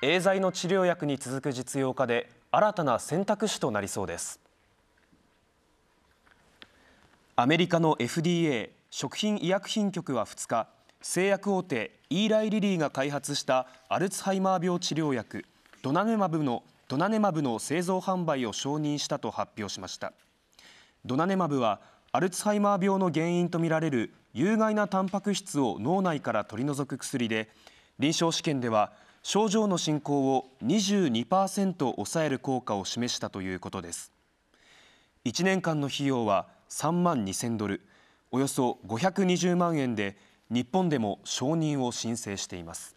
エーザイの治療薬に続く実用化で新たな選択肢となりそうですアメリカの FDA 食品医薬品局は2日製薬大手イーライ・リリーが開発したアルツハイマー病治療薬ドナネマブのドナネマブの製造販売を承認したと発表しましたドナネマブはアルツハイマー病の原因とみられる有害なタンパク質を脳内から取り除く薬で臨床試験では症状の進行を22%抑える効果を示したということです1年間の費用は3万2000ドルおよそ520万円で日本でも承認を申請しています